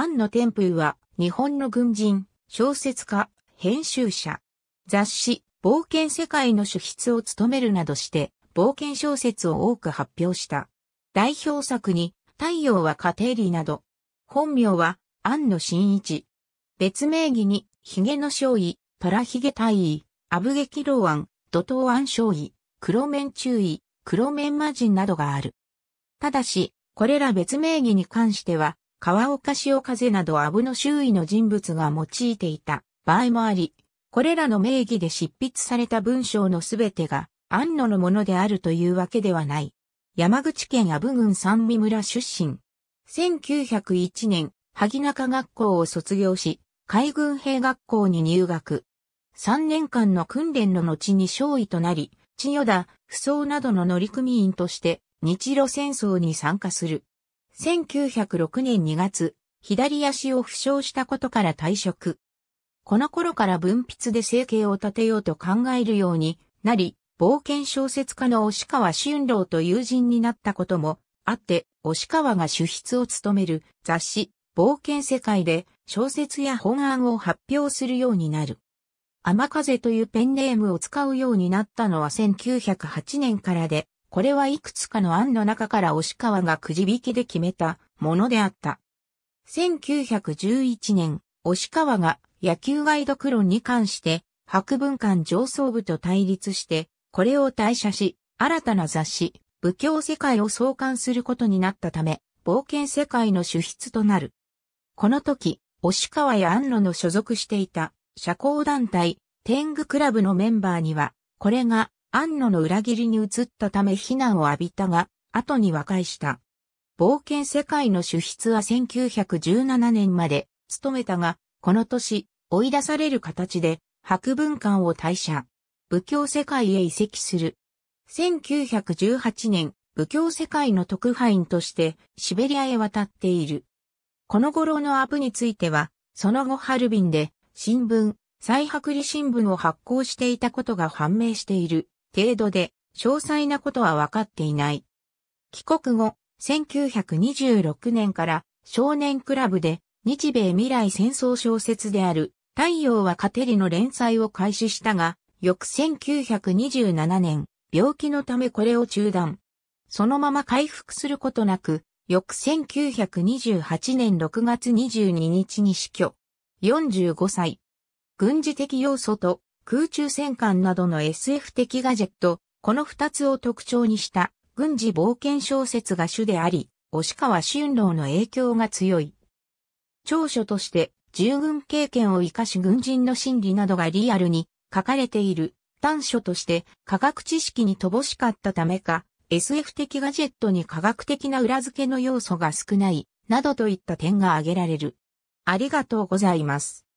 庵野天風は、日本の軍人、小説家、編集者。雑誌、冒険世界の主筆を務めるなどして、冒険小説を多く発表した。代表作に、太陽は家庭理など、本名は、庵野真一。別名義に、髭の少尉、ヒ髭大尉、アブゲキロアン、怒涛庵少尉、黒面中尉、黒面魔人などがある。ただし、これら別名義に関しては、川岡潮風など阿武の周囲の人物が用いていた場合もあり、これらの名義で執筆された文章のすべてが安野のものであるというわけではない。山口県阿武郡三美村出身。1901年、萩中学校を卒業し、海軍兵学校に入学。3年間の訓練の後に少尉となり、千代田、不走などの乗組員として日露戦争に参加する。1906年2月、左足を負傷したことから退職。この頃から文筆で生計を立てようと考えるようになり、冒険小説家の押川俊郎と友人になったこともあって、押川が主筆を務める雑誌、冒険世界で小説や本案を発表するようになる。雨風というペンネームを使うようになったのは1908年からで、これはいくつかの案の中から押川がくじ引きで決めたものであった。1911年、押川が野球ガイドクロンに関して博文館上層部と対立して、これを退社し、新たな雑誌、武教世界を創刊することになったため、冒険世界の主筆となる。この時、押川や安野の所属していた社交団体、天狗クラブのメンバーには、これが安野の裏切りに移ったため非難を浴びたが、後に和解した。冒険世界の主筆は1917年まで務めたが、この年、追い出される形で、博文館を退社。武教世界へ移籍する。1918年、武教世界の特派員として、シベリアへ渡っている。この頃のアブについては、その後ハルビンで、新聞、再白理新聞を発行していたことが判明している。程度で、詳細なことは分かっていない。帰国後、1926年から少年クラブで日米未来戦争小説である太陽はカテリの連載を開始したが、翌1927年、病気のためこれを中断。そのまま回復することなく、翌1928年6月22日に死去。45歳。軍事的要素と空中戦艦などの SF 的ガジェット、この二つを特徴にした軍事冒険小説が主であり、押川春郎の影響が強い。長所として従軍経験を生かし軍人の心理などがリアルに書かれている短所として科学知識に乏しかったためか SF 的ガジェットに科学的な裏付けの要素が少ないなどといった点が挙げられる。ありがとうございます。